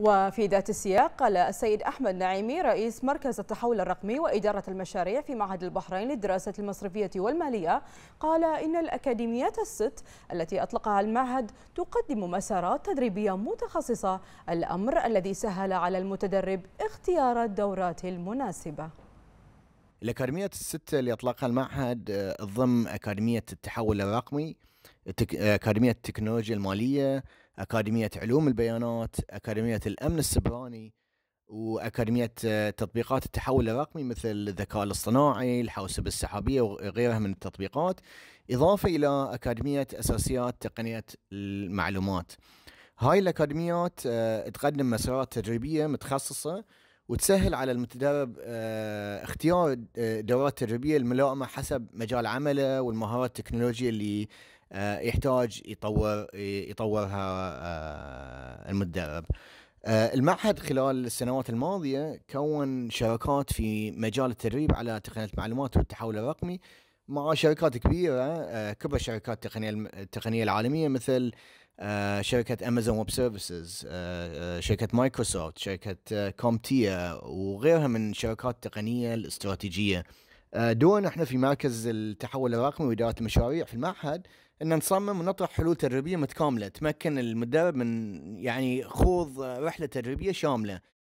وفي ذات السياق قال السيد أحمد نعيمي رئيس مركز التحول الرقمي وإدارة المشاريع في معهد البحرين للدراسة المصرفية والمالية قال إن الأكاديميات الست التي أطلقها المعهد تقدم مسارات تدريبية متخصصة الأمر الذي سهل على المتدرب اختيار الدورات المناسبة الأكاديمية الست اللي أطلقها المعهد آه، ضمن أكاديمية التحول الرقمي آه، أكاديمية التكنولوجيا المالية أكاديمية علوم البيانات أكاديمية الأمن السبراني وأكاديمية آه، تطبيقات التحول الرقمي مثل الذكاء الاصطناعي الحوسبة السحابية وغيرها من التطبيقات إضافة إلى أكاديمية أساسيات تقنية المعلومات هاي الأكاديميات آه، تقدم مسارات تدريبية متخصصة وتسهل على المتدرب آه، اختيار دورات تدريبية الملائمة حسب مجال عمله والمهارات التكنولوجية اللي آه، يحتاج يطور يطورها آه، المدرب آه، المعهد خلال السنوات الماضية كون شراكات في مجال التدريب على تقنية المعلومات والتحول الرقمي مع شركات كبيرة كبرى شركات التقنية التقنية العالمية مثل شركة أمازون ويب سيرفيسز شركة مايكروسوفت شركة كومتيا وغيرها من شركات التقنية الاستراتيجية آه، دون احنا في مركز التحول الرقمي واداره المشاريع في المعهد ان نصمم ونطرح حلول تدريبيه متكامله تمكن المدرب من يعني خوض رحله تدريبيه شامله